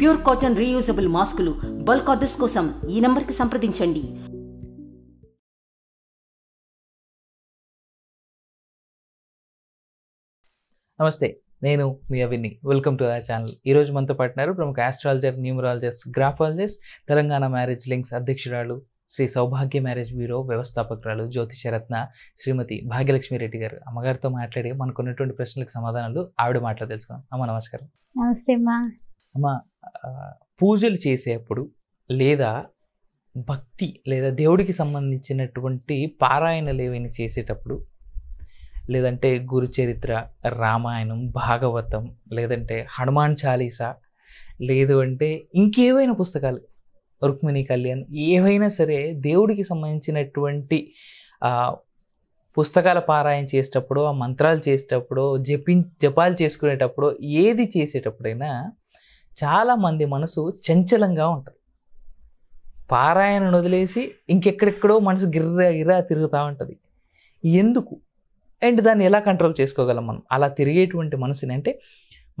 Pure cotton reusable మాస్కులు bulk orders కోసం ఈ నంబర్కి సంప్రదించండి నమస్తే నేను మీ Avini welcome to our channel ఈరోజు మనతో పాటున్నారు ప్రముఖ astrologer numerologist graphologist Telangana marriage links అధ్యక్షురాలు శ్రీ సౌభాగ్య మ్యారేజ్ బ్యూరో వ్యవస్థాపకురాలు జ్యోతిషరత్న శ్రీమతి భాగ్యలక్ష్మి రెడ్డి గారు అమ్మగారితో మాట్లాడి మనకున్నటువంటి ప్రశ్నలకు సమాధానాలు ఆవిడ మాట్లాడదలుచుకున్నాం అమ్మ నమస్కారం నమస్తే అమ్మా అమ్మ పూజలు చేసేప్పుడు లేదా భక్తి లేదా దేవుడికి సంబంధించినటువంటి పారాయణలు ఏవైనా చేసేటప్పుడు లేదంటే గురుచరిత్ర రామాయణం భాగవతం లేదంటే హనుమాన్ చాలీస లేదు అంటే ఇంకేవైనా పుస్తకాలు రుక్మిణి కళ్యాణ్ ఏవైనా సరే దేవుడికి సంబంధించినటువంటి పుస్తకాల పారాయణ చేసేటప్పుడు ఆ మంత్రాలు చేసేటప్పుడు జపిం జపాలు చేసుకునేటప్పుడు ఏది చేసేటప్పుడైనా చాలామంది మనసు చంచలంగా ఉంటుంది పారాయణను వదిలేసి ఇంకెక్కడెక్కడో మనసు గిర్ర గిర్రా తిరుగుతూ ఉంటుంది ఎందుకు అండ్ దాన్ని ఎలా కంట్రోల్ చేసుకోగలం మనం అలా తిరిగేటువంటి మనసుని అంటే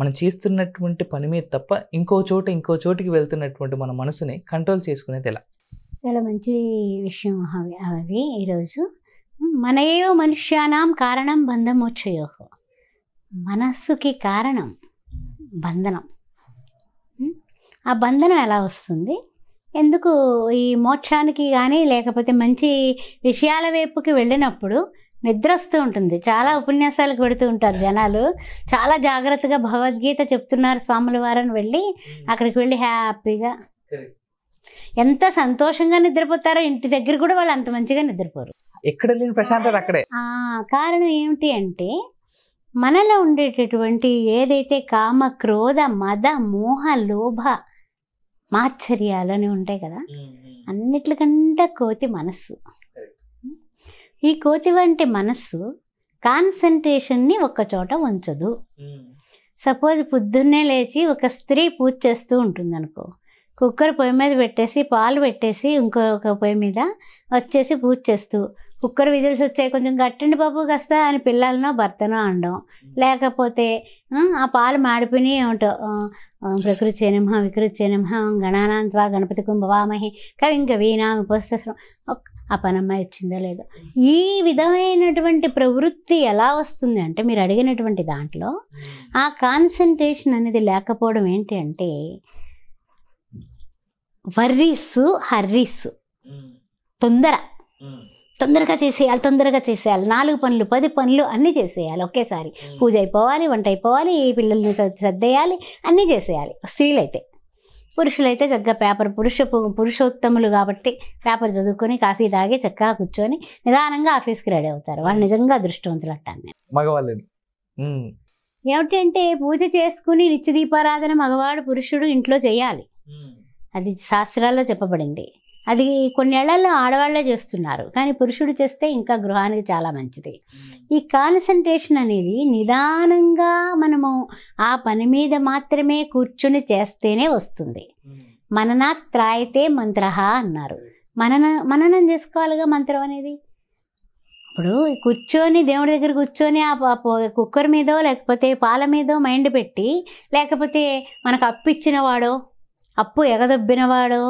మనం చేస్తున్నటువంటి పని మీద తప్ప ఇంకో చోట ఇంకో చోటికి వెళ్తున్నటువంటి మన మనసుని కంట్రోల్ చేసుకునేది ఎలా చాలా మంచి విషయం అవి ఈరోజు మనయో మనుష్యానాం కారణం బంధమోక్షయో మనస్సుకి కారణం బంధనం ఆ బంధనం ఎలా వస్తుంది ఎందుకు ఈ మోక్షానికి కానీ లేకపోతే మంచి విషయాల వైపుకి వెళ్ళినప్పుడు నిద్ర వస్తూ ఉంటుంది చాలా ఉపన్యాసాలకు పెడుతూ ఉంటారు జనాలు చాలా జాగ్రత్తగా భగవద్గీత చెప్తున్నారు స్వాముల వారని వెళ్ళి అక్కడికి వెళ్ళి హ్యాపీగా ఎంత సంతోషంగా నిద్రపోతారో ఇంటి దగ్గర కూడా వాళ్ళు అంత మంచిగా నిద్రపోరు ఎక్కడ లేని కారణం ఏమిటి అంటే మనలో ఉండేటటువంటి ఏదైతే కామ క్రోధ మద మోహ లోభ మాచర్యాలని ఉంటాయి కదా అన్నిట్లకంటే కోతి మనస్సు ఈ కోతి వంటి మనస్సు కాన్సన్ట్రేషన్ని చోట ఉంచదు సపోజ్ పొద్దున్నే లేచి ఒక స్త్రీ పూజ చేస్తూ ఉంటుంది అనుకో కుక్కర్ పొయ్యి మీద పెట్టేసి పాలు పెట్టేసి ఇంకొక పొయ్యి మీద వచ్చేసి పూజ చేస్తూ కుక్కర్ విజిల్స్ వచ్చాయి కొంచెం గట్టండి బాబు కాస్త అని పిల్లలనో భర్తనో అనడం లేకపోతే ఆ పాలు మాడిపోయి ఉంటాం ప్రకృత్యై నమ వికృత్యై నమ గణానాం త్వా గణపతి కుంభవామహి కవిం కవీనాం ఉపస్థం అపనమ్మ ఇచ్చిందో లేదో ఈ విధమైనటువంటి ప్రవృత్తి ఎలా వస్తుంది అంటే మీరు అడిగినటువంటి దాంట్లో ఆ కాన్సన్ట్రేషన్ అనేది లేకపోవడం ఏంటి అంటే వర్రీస్ హర్రీస్ తొందర తొందరగా చేసేయాలి తొందరగా చేసేయాలి నాలుగు పనులు పది పనులు అన్నీ చేసేయాలి ఒకేసారి పూజ అయిపోవాలి వంట అయిపోవాలి ఈ పిల్లల్ని సర్దేయాలి అన్నీ చేసేయాలి స్త్రీలైతే పురుషులైతే చక్కగా పేపర్ పురుష పురుషోత్తములు కాబట్టి పేపర్ చదువుకొని కాఫీ తాగి చక్కగా కూర్చొని నిదానంగా ఆఫీస్కి రెడీ అవుతారు వాళ్ళు నిజంగా అదృష్టవంతులు అంటాను నేను మగవాళ్ళని ఏమిటంటే పూజ చేసుకుని నిత్య దీపారాధన మగవాడు పురుషుడు ఇంట్లో చేయాలి అది శాస్త్రాల్లో చెప్పబడింది అది కొన్నేళ్లలో ఆడవాళ్లే చేస్తున్నారు కానీ పురుషుడు చేస్తే ఇంకా గృహానికి చాలా మంచిది ఈ కాన్సన్ట్రేషన్ అనేది నిదానంగా మనము ఆ పని మీద మాత్రమే కూర్చుని చేస్తేనే వస్తుంది మననా త్రాయితే మంత్ర అన్నారు మనన మననం చేసుకోవాలిగా మంత్రం అనేది ఇప్పుడు కూర్చొని దేవుడి దగ్గర కూర్చొని ఆ కుక్కర్ మీదో లేకపోతే పాల మీదో మైండ్ పెట్టి లేకపోతే మనకు అప్పు ఇచ్చినవాడో అప్పు ఎగదొబ్బినవాడో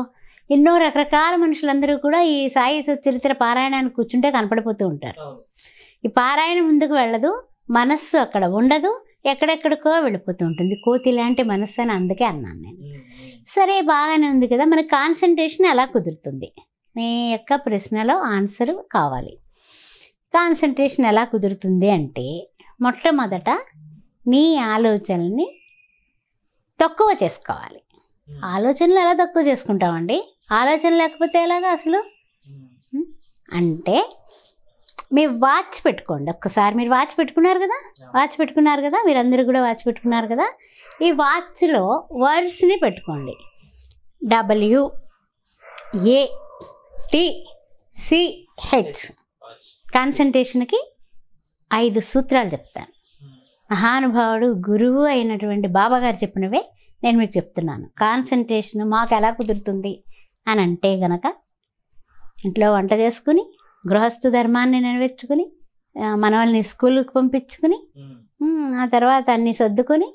ఎన్నో రకరకాల మనుషులందరూ కూడా ఈ సాయి చరిత్ర పారాయణాన్ని కూర్చుంటే కనపడిపోతూ ఉంటారు ఈ పారాయణం ముందుకు వెళ్ళదు మనస్సు అక్కడ ఉండదు ఎక్కడెక్కడికో వెళ్ళిపోతూ ఉంటుంది కోతి లాంటి మనస్సు అని అందుకే అన్నాను నేను సరే బాగానే ఉంది కదా మన కాన్సన్ట్రేషన్ ఎలా కుదురుతుంది మీ యొక్క ప్రశ్నలో ఆన్సర్ కావాలి కాన్సన్ట్రేషన్ ఎలా కుదురుతుంది అంటే మొట్టమొదట నీ ఆలోచనని తక్కువ చేసుకోవాలి ఆలోచనలు ఎలా తక్కువ చేసుకుంటామండి ఆలోచన లేకపోతే ఎలాగా అసలు అంటే మీ వాచ్ పెట్టుకోండి ఒక్కసారి మీరు వాచ్ పెట్టుకున్నారు కదా వాచ్ పెట్టుకున్నారు కదా మీరందరూ కూడా వాచ్ పెట్టుకున్నారు కదా ఈ వాచ్లో వర్డ్స్ని పెట్టుకోండి డబ్ల్యూ ఏ టి సిహెచ్ కాన్సన్ట్రేషన్కి ఐదు సూత్రాలు చెప్తాను మహానుభావుడు గురువు అయినటువంటి బాబాగారు చెప్పినవే నేను మీకు చెప్తున్నాను కాన్సన్ట్రేషన్ మాకు ఎలా కుదురుతుంది అని అంటే గనక ఇంట్లో వంట చేసుకుని గృహస్థ ధర్మాన్ని నెరవేర్చుకుని వాళ్ళని స్కూల్కి పంపించుకుని hmm. ఆ తర్వాత అన్ని సర్దుకొని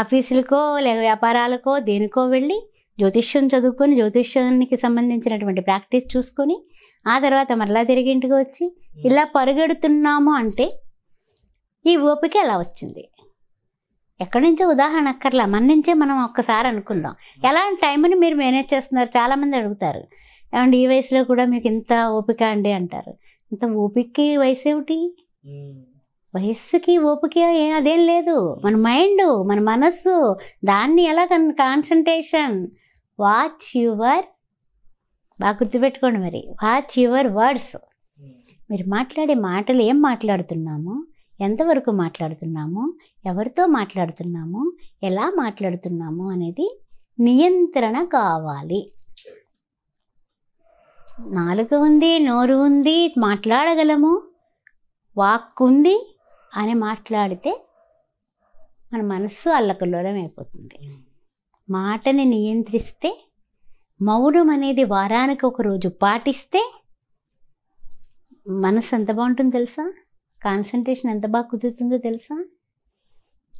ఆఫీసులకో లేక వ్యాపారాలకో దేనికో వెళ్ళి జ్యోతిష్యం చదువుకొని జ్యోతిష్యానికి సంబంధించినటువంటి ప్రాక్టీస్ చూసుకొని ఆ తర్వాత మరలా తిరిగి ఇంటికి వచ్చి hmm. ఇలా పరుగెడుతున్నాము అంటే ఈ ఓపిక ఎలా వచ్చింది ఎక్కడి నుంచో ఉదాహరణ అక్కర్లా మన నుంచే మనం ఒక్కసారి అనుకుందాం ఎలాంటి టైంని మీరు మేనేజ్ చేస్తున్నారు చాలామంది అడుగుతారు ఏమంటే ఈ వయసులో కూడా మీకు ఇంత ఓపిక అండి అంటారు ఇంత ఓపికకి వయసు ఏమిటి వయస్సుకి ఓపిక అదేం లేదు మన మైండ్ మన మనస్సు దాన్ని ఎలా కాన్సన్ట్రేషన్ వాచ్ యువర్ బాగా గుర్తుపెట్టుకోండి మరి వాచ్ యువర్ వర్డ్స్ మీరు మాట్లాడే మాటలు ఏం మాట్లాడుతున్నామో ఎంతవరకు మాట్లాడుతున్నాము ఎవరితో మాట్లాడుతున్నాము ఎలా మాట్లాడుతున్నాము అనేది నియంత్రణ కావాలి నాలుగు ఉంది నోరు ఉంది మాట్లాడగలము వాక్ ఉంది అని మాట్లాడితే మన మనస్సు అల్లకల్లోలం అయిపోతుంది మాటని నియంత్రిస్తే మౌనం అనేది వారానికి ఒక రోజు పాటిస్తే మనసు ఎంత బాగుంటుంది తెలుసా కాన్సన్ట్రేషన్ ఎంత బాగా కుదురుతుందో తెలుసా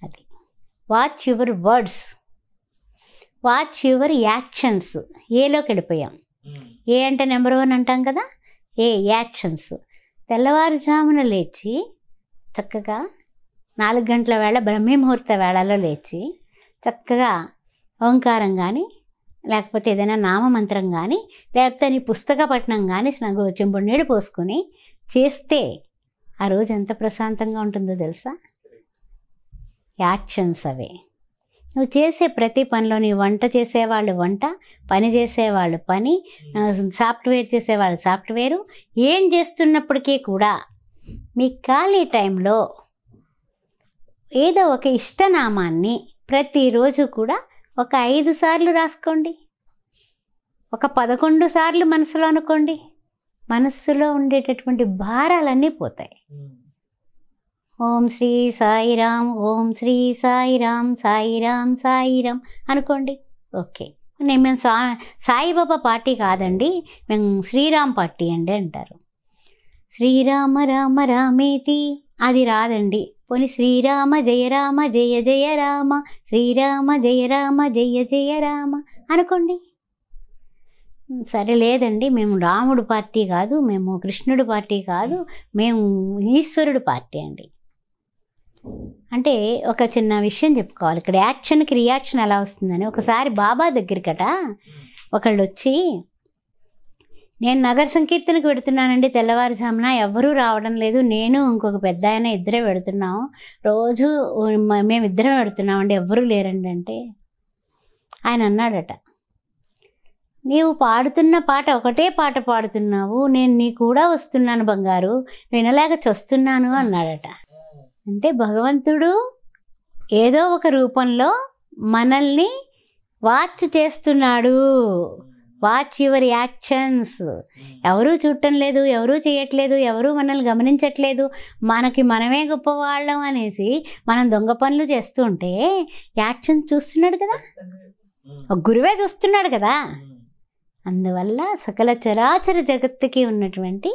అది watch your words watch your actions ఏలోకి వెళ్ళిపోయాం ఏ hmm. అంటే నెంబర్ వన్ అంటాం కదా ఏ యాక్షన్స్ తెల్లవారుజామున లేచి చక్కగా నాలుగు గంటల వేళ బ్రహ్మీ ముహూర్త వేళలో లేచి చక్కగా ఓంకారం కానీ లేకపోతే ఏదైనా నామమంత్రం కానీ లేకపోతే నీ పుస్తక పఠనం కానీ చెంబుడు నీడు పోసుకొని చేస్తే ఆ రోజు ఎంత ప్రశాంతంగా ఉంటుందో తెలుసా యాక్షన్స్ అవే నువ్వు చేసే ప్రతి పనిలో నీ వంట చేసేవాళ్ళు వంట పని చేసేవాళ్ళు పని సాఫ్ట్వేర్ చేసేవాళ్ళు సాఫ్ట్వేరు ఏం చేస్తున్నప్పటికీ కూడా మీ ఖాళీ టైంలో ఏదో ఒక ఇష్టనామాన్ని ప్రతిరోజు కూడా ఒక ఐదు సార్లు రాసుకోండి ఒక పదకొండు సార్లు మనసులో అనుకోండి మనస్సులో ఉండేటటువంటి భారాలన్నీ పోతాయి ఓం శ్రీ రామ్ ఓం శ్రీ సాయిరామ్ సాయిరామ్ సాయిరామ్ అనుకోండి ఓకే నేను మేము సా సాయిబాబా పార్టీ కాదండి మేము శ్రీరామ్ పార్టీ అండి అంటారు శ్రీరామ రామ రామేతి అది రాదండి పోనీ శ్రీరామ జయ రామ జయ జయ రామ శ్రీరామ జయ రామ జయ జయ రామ అనుకోండి సరే లేదండి మేము రాముడు పార్టీ కాదు మేము కృష్ణుడు పార్టీ కాదు మేము ఈశ్వరుడు పార్టీ అండి అంటే ఒక చిన్న విషయం చెప్పుకోవాలి ఇక్కడ యాక్షన్కి రియాక్షన్ ఎలా వస్తుందని ఒకసారి బాబా దగ్గరికట ఒకళ్ళు వచ్చి నేను నగర సంకీర్తనకు పెడుతున్నానండి తెల్లవారుజామున ఎవరూ రావడం లేదు నేను ఇంకొక పెద్ద ఆయన ఇద్దరే పెడుతున్నాము రోజు మేమిద్దరం పెడుతున్నామండి ఎవరూ లేరండి అంటే ఆయన అన్నాడట నీవు పాడుతున్న పాట ఒకటే పాట పాడుతున్నావు నేను నీ కూడా వస్తున్నాను బంగారు వినలేక చస్తున్నాను అన్నాడట అంటే భగవంతుడు ఏదో ఒక రూపంలో మనల్ని వాచ్ చేస్తున్నాడు వాచ్ యువర్ యాక్షన్స్ ఎవరూ చూడటం లేదు ఎవరూ చేయట్లేదు ఎవరూ మనల్ని గమనించట్లేదు మనకి మనమే గొప్పవాళ్ళం అనేసి మనం దొంగ పనులు చేస్తుంటే యాక్షన్స్ చూస్తున్నాడు కదా గురువే చూస్తున్నాడు కదా అందువల్ల సకల చరాచర జగత్తుకి ఉన్నటువంటి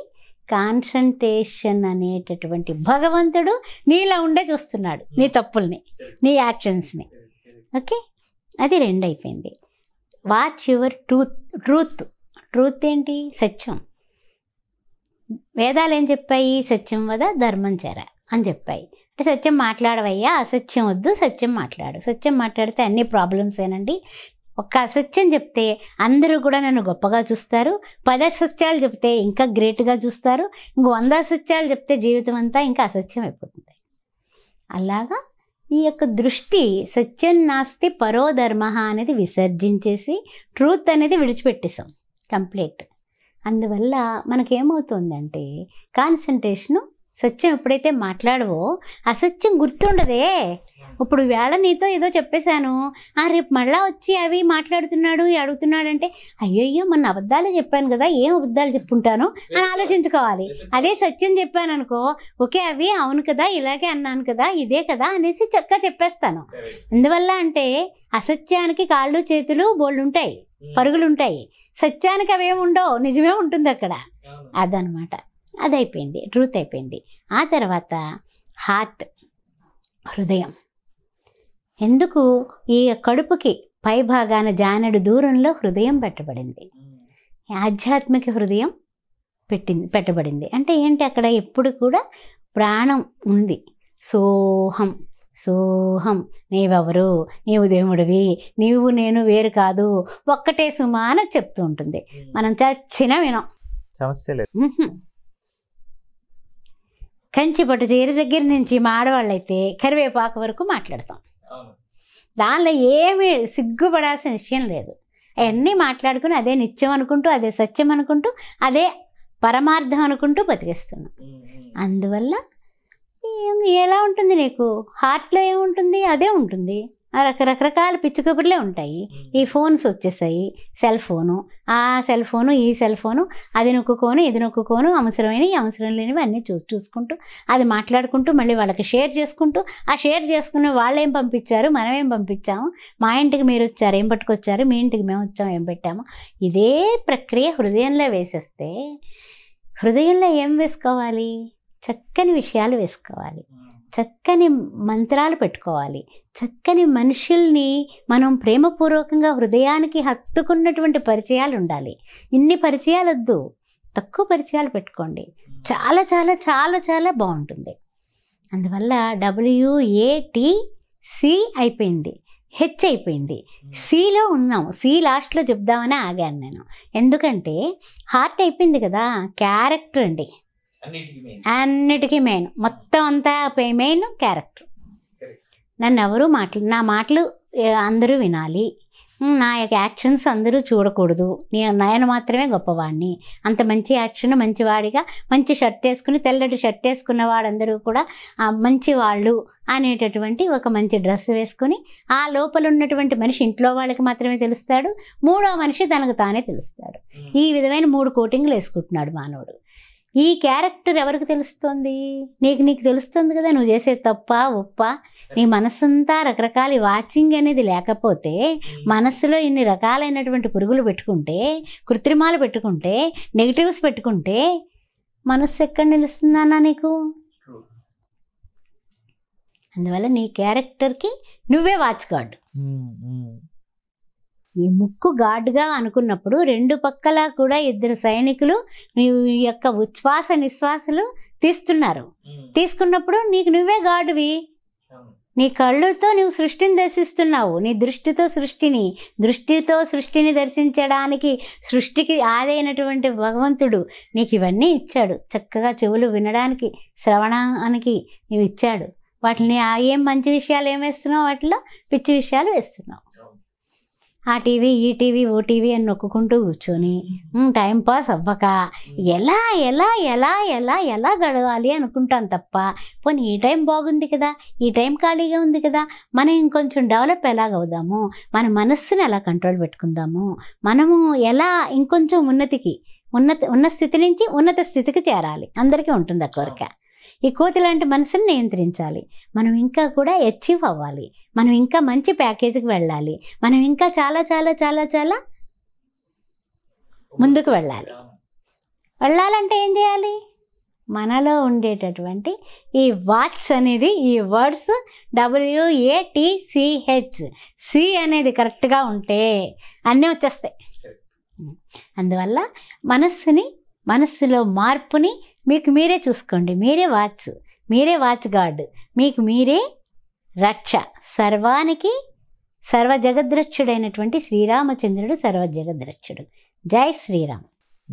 కాన్సన్ట్రేషన్ అనేటటువంటి భగవంతుడు నీలా ఉండే చూస్తున్నాడు నీ తప్పుల్ని నీ యాక్షన్స్ని ఓకే అది రెండు అయిపోయింది watch your truth truth truth ఏంటి సత్యం వేదాలు ఏం చెప్పాయి సత్యం వద ధర్మం చేర అని చెప్పాయి అంటే సత్యం మాట్లాడవయ్యా అసత్యం వద్దు సత్యం మాట్లాడు సత్యం మాట్లాడితే అన్ని ప్రాబ్లమ్స్ ఏనండి ఒక్క అసత్యం చెప్తే అందరూ కూడా నన్ను గొప్పగా చూస్తారు పది అసత్యాలు చెప్తే ఇంకా గ్రేట్గా చూస్తారు ఇంక వంద అసత్యాలు చెప్తే జీవితం అంతా ఇంకా అసత్యం అయిపోతుంది అలాగా ఈ యొక్క దృష్టి సత్యం నాస్తి పరో ధర్మ అనేది విసర్జించేసి ట్రూత్ అనేది విడిచిపెట్టేసాం కంప్లీట్ అందువల్ల మనకేమవుతుందంటే కాన్సన్ట్రేషను సత్యం ఎప్పుడైతే మాట్లాడవో అసత్యం గుర్తుండదే ఇప్పుడు వేళ నీతో ఏదో చెప్పేశాను ఆ రేపు మళ్ళా వచ్చి అవి మాట్లాడుతున్నాడు అడుగుతున్నాడు అంటే అయ్యో మన అబద్ధాలే చెప్పాను కదా ఏం అబద్ధాలు చెప్పుంటాను అని ఆలోచించుకోవాలి అదే సత్యం చెప్పాను అనుకో ఓకే అవి అవును కదా ఇలాగే అన్నాను కదా ఇదే కదా అనేసి చక్కగా చెప్పేస్తాను ఎందువల్ల అంటే అసత్యానికి కాళ్ళు చేతులు బోళ్ళు పరుగులు పరుగులుంటాయి సత్యానికి అవేముండవు నిజమే ఉంటుంది అక్కడ అదనమాట అది అయిపోయింది ట్రూత్ అయిపోయింది ఆ తర్వాత హార్ట్ హృదయం ఎందుకు ఈ కడుపుకి పై భాగాన జానడు దూరంలో హృదయం పెట్టబడింది ఆధ్యాత్మిక హృదయం పెట్టింది పెట్టబడింది అంటే ఏంటి అక్కడ ఎప్పుడు కూడా ప్రాణం ఉంది సోహం సోహం నీవెవరు నీవు దేవుడివి నీవు నేను వేరు కాదు ఒక్కటే సుమా అని చెప్తూ ఉంటుంది మనం చచ్చిన వినం సమస్య లేదు కంచి పట్టు చీర దగ్గర నుంచి మా అయితే కరివేపాకు వరకు మాట్లాడతాం దానిలో ఏమి సిగ్గుపడాల్సిన విషయం లేదు అవన్నీ మాట్లాడుకుని అదే నిత్యం అనుకుంటూ అదే సత్యం అనుకుంటూ అదే పరమార్థం అనుకుంటూ బతికేస్తున్నాం అందువల్ల ఎలా ఉంటుంది నీకు హార్ట్లో ఏముంటుంది అదే ఉంటుంది రకరకరకాల పిచ్చి కబుర్లే ఉంటాయి ఈ ఫోన్స్ వచ్చేసాయి సెల్ ఫోను ఆ సెల్ ఫోను ఈ సెల్ ఫోను అది నొక్కుకోను ఇది నొక్కుకోను అవసరమైనవి అవసరం లేనివి అన్నీ చూ చూసుకుంటూ అది మాట్లాడుకుంటూ మళ్ళీ వాళ్ళకి షేర్ చేసుకుంటూ ఆ షేర్ వాళ్ళు ఏం పంపించారు మనం ఏం పంపించాము మా ఇంటికి మీరు వచ్చారు ఏం పట్టుకొచ్చారు మీ ఇంటికి మేము వచ్చాము ఏం పెట్టాము ఇదే ప్రక్రియ హృదయంలో వేసేస్తే హృదయంలో ఏం వేసుకోవాలి చక్కని విషయాలు వేసుకోవాలి చక్కని మంత్రాలు పెట్టుకోవాలి చక్కని మనుషుల్ని మనం ప్రేమపూర్వకంగా హృదయానికి హత్తుకున్నటువంటి పరిచయాలు ఉండాలి ఇన్ని పరిచయాలు వద్దు తక్కువ పరిచయాలు పెట్టుకోండి చాలా చాలా చాలా చాలా బాగుంటుంది అందువల్ల డబ్ల్యూఏటి సి అయిపోయింది హెచ్ అయిపోయింది సిలో ఉన్నాం సి లాస్ట్లో చెప్దామని ఆగాను నేను ఎందుకంటే హార్ట్ అయిపోయింది కదా క్యారెక్టర్ అండి అన్నిటికీ మెయిన్ మొత్తం అంతా మెయిన్ క్యారెక్టర్ నన్ను ఎవరు మాటలు నా మాటలు అందరూ వినాలి నా యొక్క యాక్షన్స్ అందరూ చూడకూడదు నేను నయన మాత్రమే గొప్పవాడిని అంత మంచి యాక్షన్ మంచివాడిగా మంచి షర్ట్ వేసుకుని తెల్లటి షర్ట్ వేసుకున్న వాడందరూ కూడా మంచి వాళ్ళు అనేటటువంటి ఒక మంచి డ్రెస్ వేసుకుని ఆ లోపల ఉన్నటువంటి మనిషి ఇంట్లో వాళ్ళకి మాత్రమే తెలుస్తాడు మూడో మనిషి తనకు తానే తెలుస్తాడు ఈ విధమైన మూడు కోటింగ్లు వేసుకుంటున్నాడు మానవుడు ఈ క్యారెక్టర్ ఎవరికి తెలుస్తుంది నీకు నీకు తెలుస్తుంది కదా నువ్వు చేసే తప్ప ఉప్ప నీ మనస్సంతా రకరకాల వాచింగ్ అనేది లేకపోతే మనస్సులో ఇన్ని రకాలైనటువంటి పురుగులు పెట్టుకుంటే కృత్రిమాలు పెట్టుకుంటే నెగిటివ్స్ పెట్టుకుంటే మనస్సు ఎక్కడ నిలుస్తుందన్నా నీకు అందువల్ల నీ క్యారెక్టర్కి నువ్వే వాచ్ కాడు ఈ ముక్కు గాడ్గా అనుకున్నప్పుడు రెండు పక్కల కూడా ఇద్దరు సైనికులు నీ యొక్క ఉచ్ఛ్వాస నిశ్వాసలు తీస్తున్నారు తీసుకున్నప్పుడు నీకు నువ్వే గాడువి నీ కళ్ళుతో నువ్వు సృష్టిని దర్శిస్తున్నావు నీ దృష్టితో సృష్టిని దృష్టితో సృష్టిని దర్శించడానికి సృష్టికి ఆదైనటువంటి భగవంతుడు నీకు ఇవన్నీ ఇచ్చాడు చక్కగా చెవులు వినడానికి శ్రవణానికి నీవు ఇచ్చాడు వాటిని ఏం మంచి విషయాలు ఏమేస్తున్నావు వాటిలో పిచ్చి విషయాలు వేస్తున్నావు ఆ టీవీ ఈ టీవీ ఓ టీవీ అని నొక్కుకుంటూ కూర్చొని టైం పాస్ అవ్వక ఎలా ఎలా ఎలా ఎలా ఎలా గడవాలి అనుకుంటాం తప్ప పోనీ ఈ టైం బాగుంది కదా ఈ టైం ఖాళీగా ఉంది కదా మనం ఇంకొంచెం డెవలప్ ఎలాగవుదాము మన మనస్సును ఎలా కంట్రోల్ పెట్టుకుందాము మనము ఎలా ఇంకొంచెం ఉన్నతికి ఉన్నత ఉన్న స్థితి నుంచి ఉన్నత స్థితికి చేరాలి అందరికీ ఉంటుంది ఆ కోరిక ఈ కోతి లాంటి మనసుని నియంత్రించాలి మనం ఇంకా కూడా అచీవ్ అవ్వాలి మనం ఇంకా మంచి ప్యాకేజీకి వెళ్ళాలి మనం ఇంకా చాలా చాలా చాలా చాలా ముందుకు వెళ్ళాలి వెళ్ళాలంటే ఏం చేయాలి మనలో ఉండేటటువంటి ఈ వాచ్ అనేది ఈ వర్డ్స్ డబ్ల్యూఏటిసిహెచ్ సి అనేది కరెక్ట్గా ఉంటే అన్నీ వచ్చేస్తాయి అందువల్ల మనస్సుని మనస్సులో మార్పుని మీకు మీరే చూసుకోండి మీరే వాచ్ మీరే వాచ్ గార్డ్ మీకు మీరే రక్ష సర్వానికి సర్వ జగద్రక్షుడైనటువంటి శ్రీరామచంద్రుడు సర్వ జగద్రక్షుడు జై శ్రీరామ్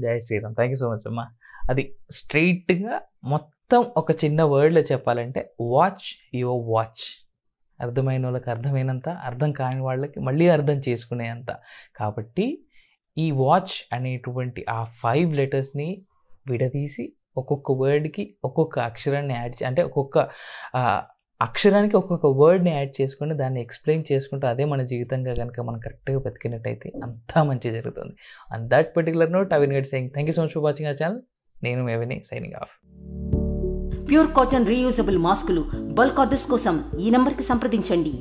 జై Shriram thank you so much అమ్మా అది స్ట్రైట్గా మొత్తం ఒక చిన్న వర్డ్లో చెప్పాలంటే వాచ్ యువర్ వాచ్ అర్థమైన వాళ్ళకి అర్థమైనంత అర్థం కాని వాళ్ళకి మళ్ళీ అర్థం చేసుకునేంత కాబట్టి ఈ వాచ్ అనేటువంటి ఆ ఫైవ్ లెటర్స్ని విడదీసి ఒక్కొక్క వర్డ్కి ఒక్కొక్క అక్షరాన్ని యాడ్ అంటే ఒక్కొక్క అక్షరానికి ఒక్కొక్క వర్డ్ని యాడ్ చేసుకుని దాన్ని ఎక్స్ప్లెయిన్ చేసుకుంటూ అదే మన జీవితంగా కనుక మనం కరెక్ట్గా బతికినట్టయితే అంతా మంచి జరుగుతుంది అన్ దాట్ పర్టికులర్ నోట్ అవిన్ గడ్ saying thank you so much for watching ఆ ఛానల్ నేను మేవిని signing off pure cotton reusable మాస్కులు బల్క్ ఆర్డర్స్ కోసం ఈ నంబర్కి సంప్రదించండి